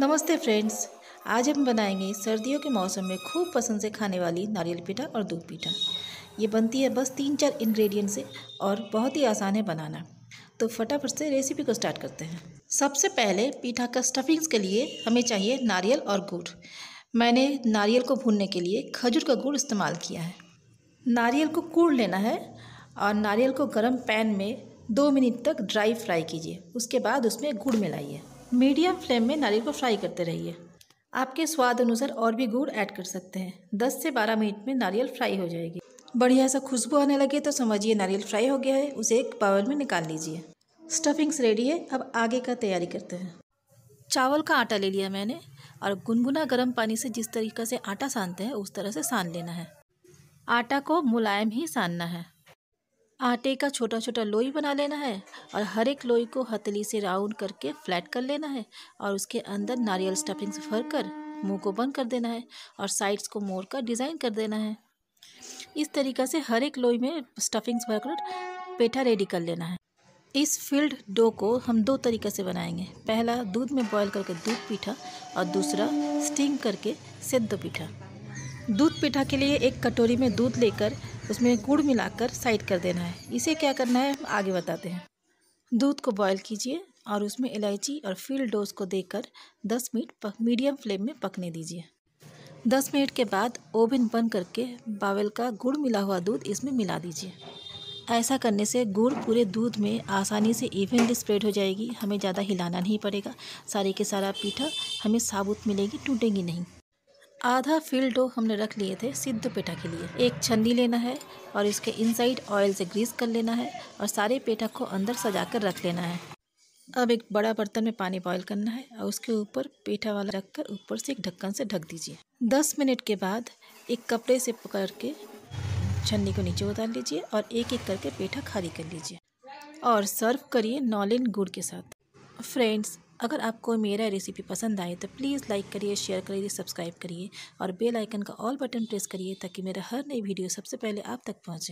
नमस्ते फ्रेंड्स आज हम बनाएंगे सर्दियों के मौसम में खूब पसंद से खाने वाली नारियल पीठा और दूध पीठा ये बनती है बस तीन चार इंग्रेडिएंट से और बहुत ही आसान है बनाना तो फटाफट से रेसिपी को स्टार्ट करते हैं सबसे पहले पीठा का स्टफिंग्स के लिए हमें चाहिए नारियल और गुड़ मैंने नारियल को भूनने के लिए खजूर का गुड़ इस्तेमाल किया है नारियल को कूड़ लेना है और नारियल को गर्म पैन में दो मिनट तक ड्राई फ्राई कीजिए उसके बाद उसमें गुड़ मिलाइए मीडियम फ्लेम में नारियल को फ्राई करते रहिए आपके स्वाद अनुसार और भी गुड़ ऐड कर सकते हैं 10 से 12 मिनट में नारियल फ्राई हो जाएगी बढ़िया सा खुशबू आने लगे तो समझिए नारियल फ्राई हो गया है उसे एक बाउल में निकाल लीजिए स्टफिंग्स रेडी है अब आगे का तैयारी करते हैं चावल का आटा ले लिया मैंने और गुनगुना गर्म पानी से जिस तरीका से आटा सानते हैं उस तरह से सान लेना है आटा को मुलायम ही सानना है आटे का छोटा छोटा लोई बना लेना है और हर एक लोई को हथली से राउंड करके फ्लैट कर लेना है और उसके अंदर नारियल स्टफिंग भर कर मुँह को बंद कर देना है और साइड्स को मोड़ कर डिज़ाइन कर देना है इस तरीक़ा से हर एक लोई में स्टफिंग्स भरकर पेठा रेडी कर लेना है इस फील्ड डो को हम दो तरीके से बनाएंगे पहला दूध में बॉयल करके दूध पीठा और दूसरा स्टीम करके सिद्ध पीठा दूध पीठा के लिए एक कटोरी में दूध लेकर उसमें गुड़ मिलाकर साइड कर देना है इसे क्या करना है हम आगे बताते हैं दूध को बॉईल कीजिए और उसमें इलायची और फील्ड डोज को देकर 10 मिनट पक मीडियम फ्लेम में पकने दीजिए 10 मिनट के बाद ओवन बंद करके बावल का गुड़ मिला हुआ दूध इसमें मिला दीजिए ऐसा करने से गुड़ पूरे दूध में आसानी से इवेंटली स्प्रेड हो जाएगी हमें ज़्यादा हिलाना नहीं पड़ेगा सारे के सारा पीठा हमें साबुत मिलेगी टूटेगी नहीं आधा फील्ड डो हमने रख लिए थे सिद्ध पेठा के लिए एक छन्नी लेना है और इसके इनसाइड ऑयल से ग्रीस कर लेना है और सारे पेठा को अंदर सजा कर रख लेना है अब एक बड़ा बर्तन में पानी बॉयल करना है और उसके ऊपर पेठा वाला रखकर ऊपर से एक ढक्कन से ढक दीजिए दस मिनट के बाद एक कपड़े से पकड़ के छन्नी को नीचे उतार लीजिए और एक एक करके पेठा खाली कर लीजिए और सर्व करिए नॉलिन गुड़ के साथ फ्रेंड्स अगर आपको मेरा रेसिपी पसंद आए तो प्लीज़ लाइक करिए शेयर करिए सब्सक्राइब करिए और बेल आइकन का ऑल बटन प्रेस करिए ताकि मेरा हर नई वीडियो सबसे पहले आप तक पहुँचे